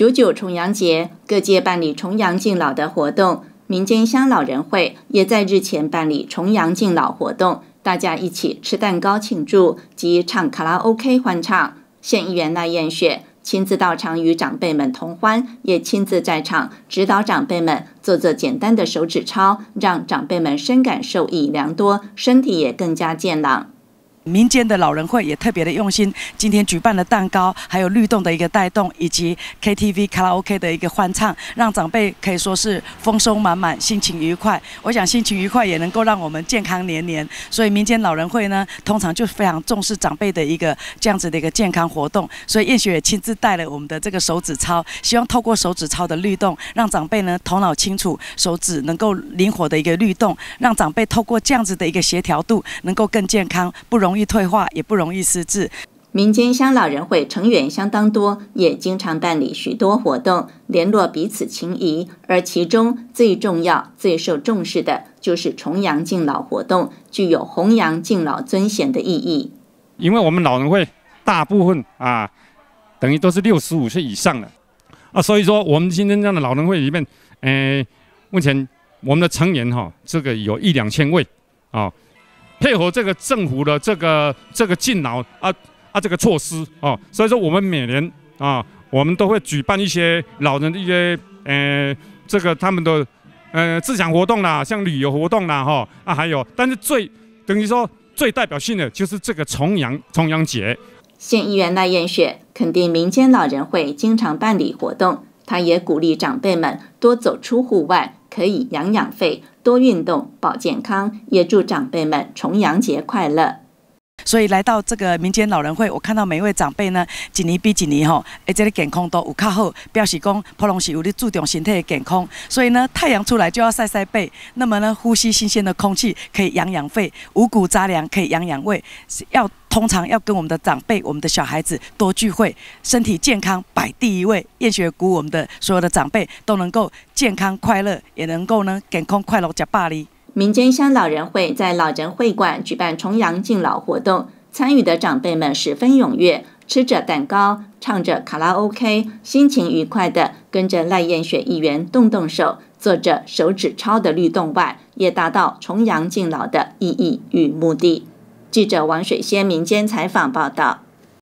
九九重阳节，各界办理重阳敬老的活动，民间乡老人会也在日前办理重阳敬老活动，大家一起吃蛋糕庆祝及唱卡拉 OK 欢唱。县议员赖燕雪亲自到场与长辈们同欢，也亲自在场指导长辈们做做简单的手指操，让长辈们深感受益良多，身体也更加健朗。民间的老人会也特别的用心，今天举办了蛋糕，还有律动的一个带动，以及 KTV 卡拉 OK 的一个欢唱，让长辈可以说是丰收满满，心情愉快。我想心情愉快也能够让我们健康年年。所以民间老人会呢，通常就非常重视长辈的一个这样子的一个健康活动。所以艳雪也亲自带了我们的这个手指操，希望透过手指操的律动，让长辈呢头脑清楚，手指能够灵活的一个律动，让长辈透过这样子的一个协调度，能够更健康，不容。容易退化，也不容易失智。民间乡老人会成员相当多，也经常办理许多活动，联络彼此情谊。而其中最重要、最受重视的，就是重阳敬老活动，具有弘扬敬老尊贤的意义。因为我们老人会大部分啊，等于都是六十五岁以上的啊，所以说我们今天这样的老人会里面，呃，目前我们的成员哈，这个有一两千位啊。配合这个政府的这个这个敬老啊啊这个措施哦，所以说我们每年啊，我们都会举办一些老人的一些呃这个他们的呃自享活动啦，像旅游活动啦哈啊还有，但是最等于说最代表性的就是这个重阳重阳节。县议员赖燕雪肯定民间老人会经常办理活动，他也鼓励长辈们多走出户外，可以养养肺。多运动，保健康。也祝长辈们重阳节快乐。所以来到这个民间老人会，我看到每一位长辈呢，几年比几年吼，而且咧健康都有较好，表示讲，普隆是有咧注重身体的健康。所以呢，太阳出来就要晒晒背，那么呢，呼吸新鲜的空气可以养养肺，五谷杂粮可以养养胃，要通常要跟我们的长辈、我们的小孩子多聚会，身体健康摆第一位。愿学鼓我们的所有的长辈都能够健康快乐，也能够呢健康快乐吃饱哩。民间乡老人会在老人会馆举办重阳敬老活动，参与的长辈们十分踊跃，吃着蛋糕，唱着卡拉 OK，心情愉快的跟着赖燕雪议员动动手，做着手指操的律动，外也达到重阳敬老的意义与目的。记者王水仙民间采访报道。